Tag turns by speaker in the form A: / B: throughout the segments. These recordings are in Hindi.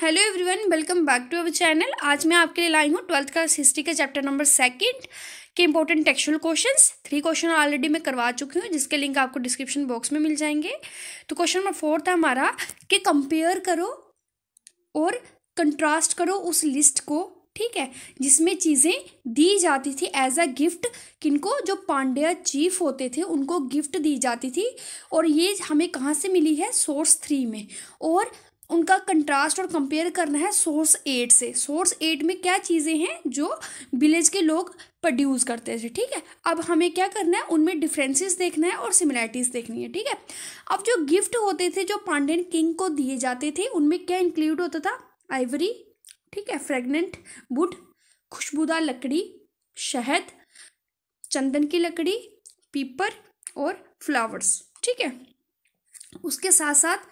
A: hello everyone welcome back to our channel आज मैं आपके लिए लाई हूँ ट्वेल्थ का हिस्ट्री का चैप्टर नंबर सेकंड के important textual questions three question already मैं करवा चुकी हूँ जिसके लिंक आपको डिस्क्रिप्शन बॉक्स में मिल जाएंगे तो क्वेश्चन नंबर फोर्थ है हमारा कि कंपेयर करो और कंट्रास्ट करो उस लिस्ट को ठीक है जिसमें चीज़ें दी जाती थी एज अ गिफ्ट किनको जो पांड्या चीफ होते थे उनको गिफ्ट दी जाती थी और ये हमें कहाँ से मिली है सोर्स थ्री में और उनका कंट्रास्ट और कंपेयर करना है सोर्स एट से सोर्स एट में क्या चीज़ें हैं जो विलेज के लोग प्रोड्यूस करते थे ठीक है अब हमें क्या करना है उनमें डिफरेंसेस देखना है और सिमिलैरिटीज़ देखनी है ठीक है अब जो गिफ्ट होते थे जो पांडेन किंग को दिए जाते थे उनमें क्या इंक्लूड होता था आइवरी ठीक है फ्रेगनेंट बुड खुशबूदार लकड़ी शहद चंदन की लकड़ी पीपर और फ्लावर्स ठीक है उसके साथ साथ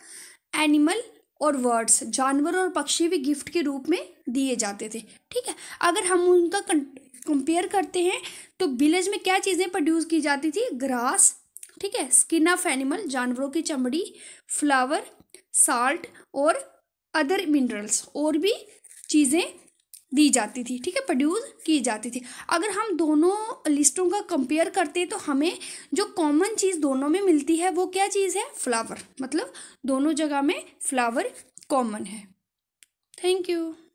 A: एनिमल और वर्ड्स जानवर और पक्षी भी गिफ्ट के रूप में दिए जाते थे ठीक है अगर हम उनका कंपेयर करते हैं तो विलेज में क्या चीज़ें प्रोड्यूस की जाती थी ग्रास ठीक है स्किन ऑफ एनिमल जानवरों की चमड़ी फ्लावर साल्ट और अदर मिनरल्स और भी चीज़ें दी जाती थी ठीक है प्रोड्यूस की जाती थी अगर हम दोनों लिस्टों का कंपेयर करते हैं तो हमें जो कॉमन चीज़ दोनों में मिलती है वो क्या चीज़ है फ्लावर मतलब दोनों जगह में फ्लावर कॉमन है थैंक यू